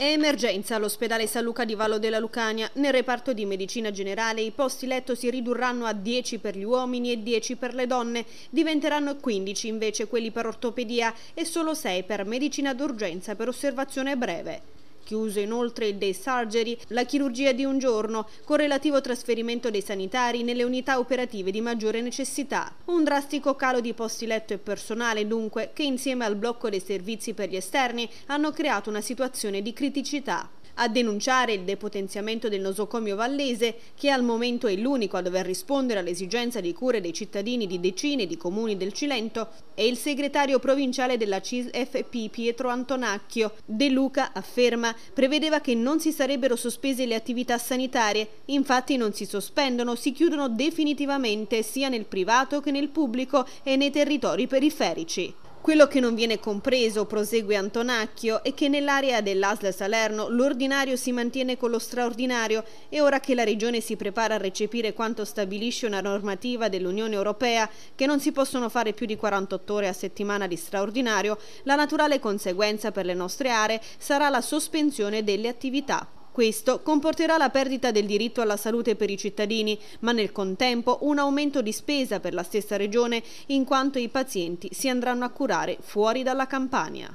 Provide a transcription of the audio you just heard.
È emergenza all'ospedale San Luca di Vallo della Lucania. Nel reparto di medicina generale i posti letto si ridurranno a 10 per gli uomini e 10 per le donne. Diventeranno 15 invece quelli per ortopedia e solo 6 per medicina d'urgenza per osservazione breve. Chiuso inoltre il day surgery, la chirurgia di un giorno, con relativo trasferimento dei sanitari nelle unità operative di maggiore necessità. Un drastico calo di posti letto e personale dunque che insieme al blocco dei servizi per gli esterni hanno creato una situazione di criticità a denunciare il depotenziamento del nosocomio vallese che al momento è l'unico a dover rispondere all'esigenza di cure dei cittadini di decine di comuni del Cilento e il segretario provinciale della CISFP Pietro Antonacchio. De Luca afferma prevedeva che non si sarebbero sospese le attività sanitarie, infatti non si sospendono, si chiudono definitivamente sia nel privato che nel pubblico e nei territori periferici. Quello che non viene compreso, prosegue Antonacchio, è che nell'area dell'Asl Salerno l'ordinario si mantiene con lo straordinario e ora che la Regione si prepara a recepire quanto stabilisce una normativa dell'Unione Europea che non si possono fare più di 48 ore a settimana di straordinario, la naturale conseguenza per le nostre aree sarà la sospensione delle attività. Questo comporterà la perdita del diritto alla salute per i cittadini, ma nel contempo un aumento di spesa per la stessa regione in quanto i pazienti si andranno a curare fuori dalla Campania.